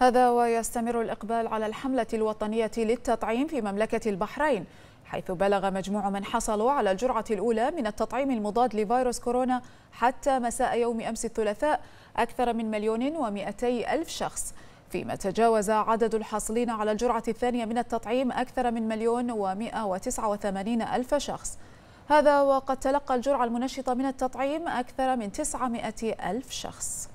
هذا ويستمر الإقبال على الحملة الوطنية للتطعيم في مملكة البحرين حيث بلغ مجموع من حصلوا على الجرعة الأولى من التطعيم المضاد لفيروس كورونا حتى مساء يوم أمس الثلاثاء أكثر من مليون ومئتي ألف شخص فيما تجاوز عدد الحاصلين على الجرعة الثانية من التطعيم أكثر من مليون ومئة وتسعة وثمانين ألف شخص هذا وقد تلقى الجرعة المنشطة من التطعيم أكثر من 900 ألف شخص